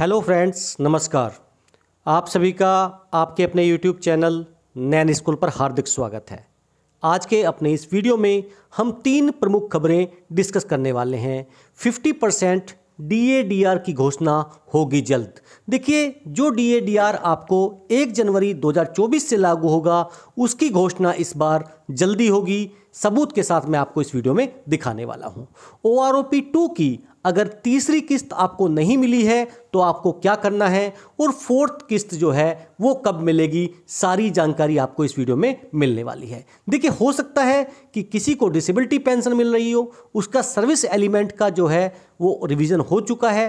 Hello friends नमस्कार आप सभी का आपके अपने यूट्यूब चैनल नैन स्कूल पर हार्दिक स्वागत है आज के अपने इस वीडियो में हम तीन प्रमुख खबरें डिस्कस करने वाले हैं 50 परसेंट डी की घोषणा होगी जल्द देखिए जो डी आपको 1 जनवरी 2024 से लागू होगा उसकी घोषणा इस बार जल्दी होगी सबूत के साथ मैं आपको इस वीडियो में दिखाने वाला हूँ O R O P two की अगर तीसरी किस्त आपको नहीं मिली है तो आपको क्या करना है और फोर्थ किस्त जो है वो कब मिलेगी सारी जानकारी आपको इस वीडियो में मिलने वाली है देखिए हो सकता है कि किसी को डिसेबिलिटी पेंशन मिल रही हो उसका सर्विस एलिमेंट का जो है वो रिविज़न हो चुका है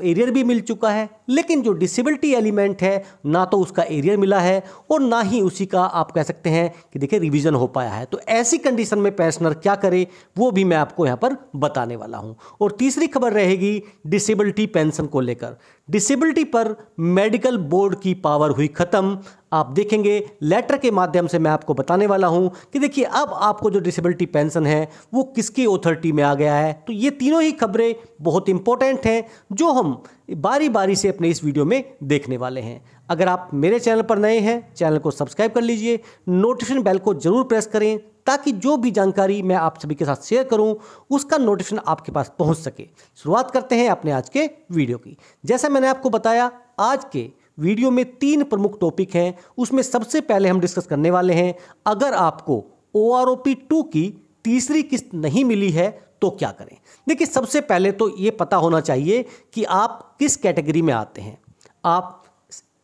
एरियर भी मिल चुका है लेकिन जो डिसेबिलिटी एलिमेंट है ना तो उसका एरियर मिला है और ना ही उसी का आप कह सकते हैं कि देखिए रिवीजन हो पाया है तो ऐसी कंडीशन में पेंशनर क्या करे वो भी मैं आपको यहां पर बताने वाला हूं और तीसरी खबर रहेगी डिसेबिलिटी पेंशन को लेकर डिसेबिलिटी पर मेडिकल बोर्ड की पावर हुई ख़त्म आप देखेंगे लेटर के माध्यम से मैं आपको बताने वाला हूं कि देखिए अब आपको जो डिसेबिलिटी पेंशन है वो किसकी ऑथोरिटी में आ गया है तो ये तीनों ही खबरें बहुत इंपॉर्टेंट हैं जो हम बारी बारी से अपने इस वीडियो में देखने वाले हैं अगर आप मेरे चैनल पर नए हैं चैनल को सब्सक्राइब कर लीजिए नोटिफिकेशन बेल को जरूर प्रेस करें ताकि जो भी जानकारी मैं आप सभी के साथ शेयर करूं उसका नोटिफिकेशन आपके पास पहुंच सके शुरुआत करते हैं अपने आज के वीडियो की जैसा मैंने आपको बताया आज के वीडियो में तीन प्रमुख टॉपिक हैं उसमें सबसे पहले हम डिस्कस करने वाले हैं अगर आपको O R O P two की तीसरी किस्त नहीं मिली है तो क्या करें देखिए सबसे पहले तो ये पता होना चाहिए कि आप किस कैटेगरी में आते हैं आप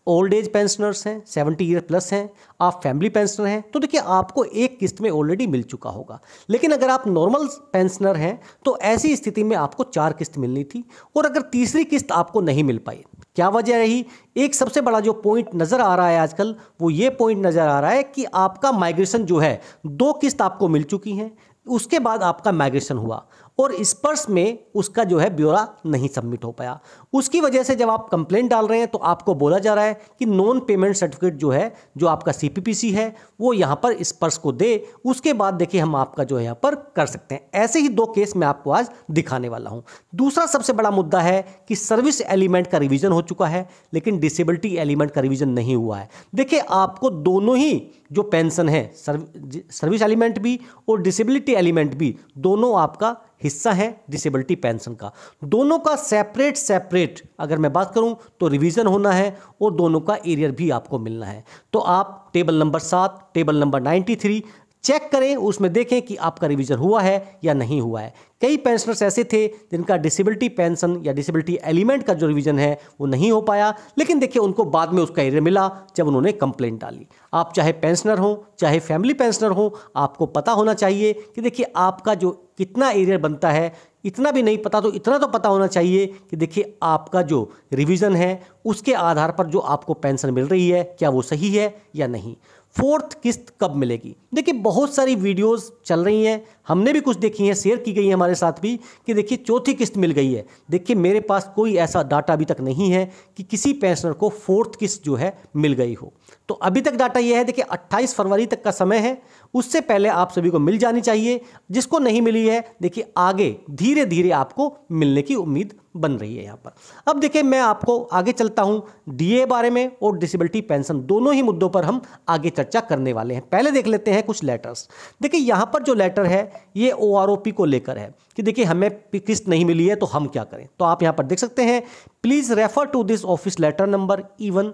ओल्ड एज पेंशनर्स हैं सेवेंटी ईयर प्लस हैं आप फैमिली पेंशनर हैं तो देखिए आपको एक किस्त में ऑलरेडी मिल चुका होगा लेकिन अगर आप नॉर्मल पेंशनर हैं तो ऐसी स्थिति में आपको चार किस्त मिलनी थी और अगर तीसरी किस्त आपको नहीं मिल पाई क्या वजह रही एक सबसे बड़ा जो पॉइंट नज़र आ रहा है आजकल वो ये पॉइंट नज़र आ रहा है कि आपका माइग्रेशन जो है दो किस्त आपको मिल चुकी हैं उसके बाद आपका माइग्रेशन हुआ और स्पर्श में उसका जो है ब्यौरा नहीं सबमिट हो पाया उसकी वजह से जब आप कंप्लेन डाल रहे हैं तो आपको बोला जा रहा है कि नॉन पेमेंट सर्टिफिकेट जो है जो आपका सी है वो यहाँ पर स्पर्श को दे उसके बाद देखिए हम आपका जो है यहाँ पर कर सकते हैं ऐसे ही दो केस मैं आपको आज दिखाने वाला हूँ दूसरा सबसे बड़ा मुद्दा है कि सर्विस एलिमेंट का रिविजन हो चुका है लेकिन डिसेबिलिटी एलिमेंट का रिविजन नहीं हुआ है देखिए आपको दोनों ही जो पेंशन है सर्विस एलिमेंट भी और डिसेबिलिटी एलिमेंट भी दोनों आपका हिस्सा है डिसेबिलिटी पेंशन का दोनों का सेपरेट सेपरेट अगर मैं बात करूं तो रिवीजन होना है और दोनों का एरियर भी आपको मिलना है तो आप टेबल नंबर सात table number ninety three check करें उसमें देखें कि आपका रिवीजन हुआ है या नहीं हुआ है कई पेंशनर्स ऐसे थे जिनका डिसेबिलिटी पेंशन या डिसेबिलिटी एलिमेंट का जो रिवीजन है वो नहीं हो पाया लेकिन देखिए उनको बाद में उसका एरियर मिला जब उन्होंने कंप्लेंट डाली आप चाहे पेंशनर हो चाहे फैमिली पेंशनर हो आपको पता होना चाहिए कि देखिए आपका जो कितना एरियर बनता है इतना भी नहीं पता तो इतना तो पता होना चाहिए कि देखिए आपका जो रिवीजन है उसके आधार पर जो आपको पेंशन मिल रही है क्या वो सही है या नहीं फोर्थ किस्त कब मिलेगी देखिए बहुत सारी वीडियोस चल रही हैं हमने भी कुछ देखी हैं शेयर की गई है हमारे साथ भी कि देखिए चौथी किस्त मिल गई है देखिए मेरे पास कोई ऐसा डाटा अभी तक नहीं है कि किसी पेंशनर को फोर्थ किस्त जो है मिल गई हो तो अभी तक डाटा यह है देखिए 28 फरवरी तक का समय है उससे पहले आप सभी को मिल जानी चाहिए जिसको नहीं मिली है देखिए आगे धीरे धीरे आपको मिलने की उम्मीद बन रही है यहाँ पर अब देखिए मैं आपको आगे चलता हूँ डीए बारे में और डिसेबिलिटी पेंशन दोनों ही मुद्दों पर हम आगे चर्चा करने वाले हैं पहले देख लेते हैं कुछ लेटर्स देखिए यहाँ पर जो लेटर है ये ओ को लेकर है कि देखिए हमें किस्त नहीं मिली है तो हम क्या करें तो आप यहाँ पर देख सकते हैं please refer to this office letter number even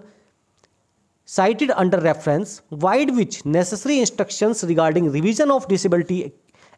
cited under reference wide which necessary instructions regarding revision of disability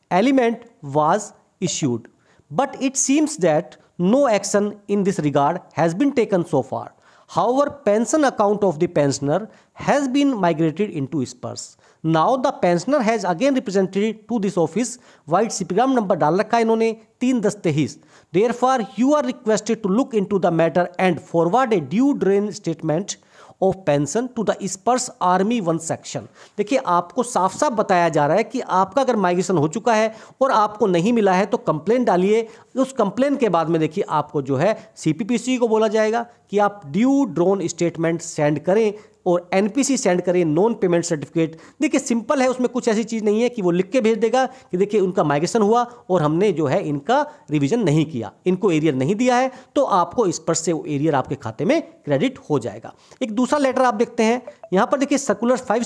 element was issued. But it seems that no action in this regard has been taken so far. However, pension account of the pensioner has been migrated into spurs Now the pensioner has again represented to this office white CPGRAM number डाल रखा है Therefore, you are requested to look into the matter and forward a due drain statement of pension to the SPARSH army one section देखिए आपको साफ साफ बताया जा रहा है कि आपका अगर माइग्रेशन हो चुका है और आपको नहीं मिला है तो कंप्लेन डालिए उस कंप्लेन के बाद में देखिए आपको जो है सी को बोला जाएगा कि आप ड्यू ड्रोन स्टेटमेंट सेंड करें और एनपीसी सेंड करें नॉन पेमेंट सर्टिफिकेट देखिए सिंपल है उसमें कुछ ऐसी चीज़ नहीं है कि वो लिख के भेज देगा कि देखिए उनका माइग्रेशन हुआ और हमने जो है इनका रिविजन नहीं किया इनको एरियर नहीं दिया है तो आपको इस पर से वो एरियर आपके खाते में क्रेडिट हो जाएगा एक दूसरा लेटर आप देखते हैं यहाँ पर देखिए सर्कुलर फाइव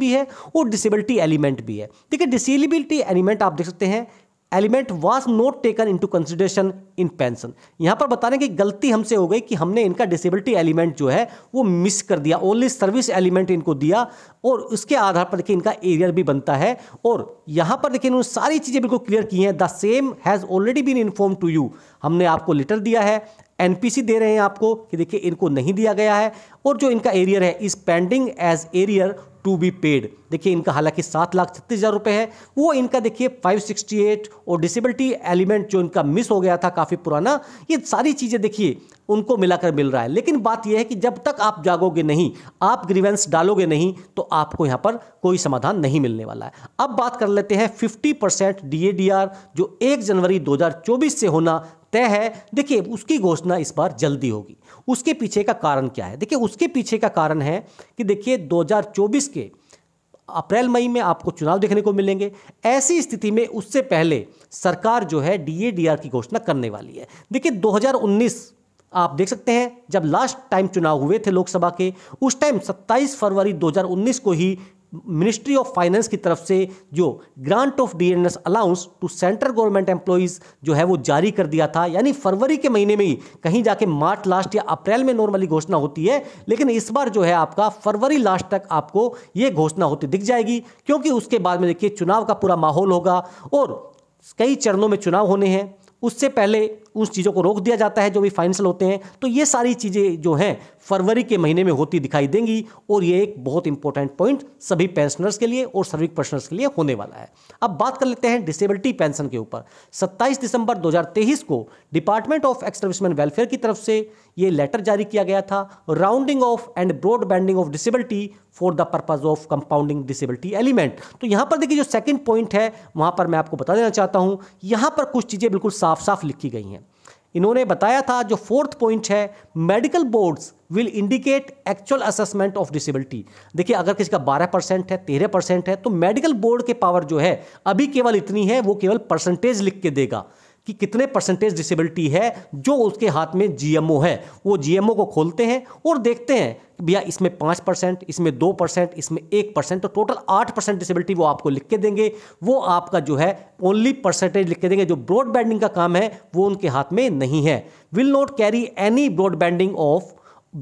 भी है और डिसेबिलिटी एलिमेंट भी है देखिए डिसेबिलिटी एलिमेंट आप देख सकते हैं element was not taken into consideration in pension यहाँ पर बता रहे हैं कि गलती हमसे हो गई कि हमने इनका डिसेबिलिटी एलिमेंट जो है वो मिस कर दिया ओनली सर्विस एलिमेंट इनको दिया और उसके आधार पर देखिए इनका एरियर भी बनता है और यहाँ पर देखिए इन्होंने सारी चीज़ें बिल्कुल क्लियर की हैं the same has already been inform to you हमने आपको लेटर दिया है एनपीसी दे रहे हैं आपको कि देखिए इनको नहीं दिया गया है और जो इनका एरियर है is pending as arrear to be paid देखिए इनका हालांकि सात लाख छत्तीस हज़ार रुपये है वो इनका देखिए फाइव एट और डिसेबिलिटी एलिमेंट जो इनका मिस हो गया था काफ़ी पुराना ये सारी चीज़ें देखिए उनको मिलाकर मिल रहा है लेकिन बात यह है कि जब तक आप जागोगे नहीं आप ग्रीवेंस डालोगे नहीं तो आपको यहाँ पर कोई समाधान नहीं मिलने वाला है अब बात कर लेते हैं फिफ्टी परसेंट डी जो एक जनवरी दो से होना तय है देखिए उसकी घोषणा इस बार जल्दी होगी उसके पीछे का कारण क्या है देखिए उसके पीछे का कारण है कि देखिए 2024 के अप्रैल मई में आपको चुनाव देखने को मिलेंगे ऐसी स्थिति में उससे पहले सरकार जो है डीए की घोषणा करने वाली है देखिए दो आप देख सकते हैं जब लास्ट टाइम चुनाव हुए थे लोकसभा के उस टाइम 27 फरवरी 2019 को ही मिनिस्ट्री ऑफ फाइनेंस की तरफ से जो grant of D allowance to central government employees जो है वो जारी कर दिया था यानी फरवरी के महीने में ही कहीं जाके मार्च लास्ट या अप्रैल में नॉर्मली घोषणा होती है लेकिन इस बार जो है आपका फरवरी लास्ट तक आपको ये घोषणा होती दिख जाएगी क्योंकि उसके बाद में देखिए चुनाव का पूरा माहौल होगा और कई चरणों में चुनाव होने हैं उससे पहले उस चीज़ों को रोक दिया जाता है जो भी फाइनेंशियल होते हैं तो ये सारी चीज़ें जो हैं फरवरी के महीने में होती दिखाई देंगी और ये एक बहुत इंपॉर्टेंट पॉइंट सभी पेंशनर्स के लिए और सर्विक पेंशनर्स के लिए होने वाला है अब बात कर लेते हैं डिसेबिलिटी पेंशन के ऊपर सत्ताईस दिसंबर दो को department of ex serviceman welfare की तरफ से ये लेटर जारी किया गया था rounding off and broadbanding of disability for the purpose of compounding disability element तो यहाँ पर देखिए जो सेकंड पॉइंट है वहाँ पर मैं आपको बता देना चाहता हूँ यहाँ पर कुछ चीज़ें बिल्कुल साफ साफ लिखी गई हैं इन्होंने बताया था जो फोर्थ पॉइंट है medical boards will indicate actual assessment of disability देखिए अगर किसी का 12 परसेंट है 13 परसेंट है तो मेडिकल बोर्ड के पावर जो है अभी केवल इतनी है वो केवल परसेंटेज लिख के देगा कि कितने परसेंटेज डिसेबिलिटी है जो उसके हाथ में जीएमओ है वो जीएमओ को खोलते हैं और देखते हैं भैया इसमें पाँच परसेंट इसमें दो परसेंट इसमें एक परसेंट तो टोटल आठ परसेंट डिसेबिलिटी वो आपको लिख के देंगे वो आपका जो है ओनली परसेंटेज लिख के देंगे जो ब्रॉडबैंडिंग का काम है वो उनके हाथ में नहीं है will not carry any broadbanding of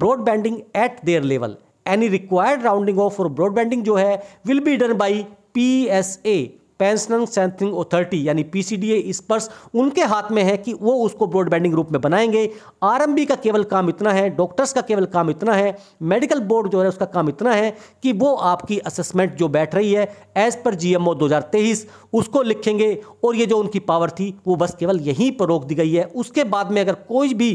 broadbanding at their level any required rounding off और ब्रॉडबैंडिंग जो है will be done by P S A pensioner sensing authority यानी पीसीडीए इस पर्स उनके हाथ में है कि वो उसको ब्रॉडबैंडिंग रूप में बनाएंगे आरएमबी का केवल काम इतना है डॉक्टर्स का केवल काम इतना है मेडिकल बोर्ड जो है उसका काम इतना है कि वो आपकी असेसमेंट जो बैठ रही है एज पर जी एम उसको लिखेंगे और ये जो उनकी पावर थी वो बस केवल यहीं पर रोक दी गई है उसके बाद में अगर कोई भी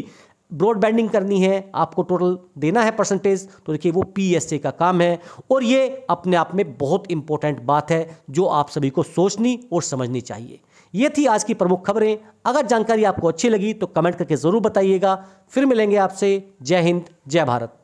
ब्रॉडबैंडिंग करनी है आपको टोटल देना है परसेंटेज तो देखिए वो पीएसए का काम है और ये अपने आप में बहुत इंपॉर्टेंट बात है जो आप सभी को सोचनी और समझनी चाहिए ये थी आज की प्रमुख खबरें अगर जानकारी आपको अच्छी लगी तो कमेंट करके ज़रूर बताइएगा फिर मिलेंगे आपसे जय हिंद जय भारत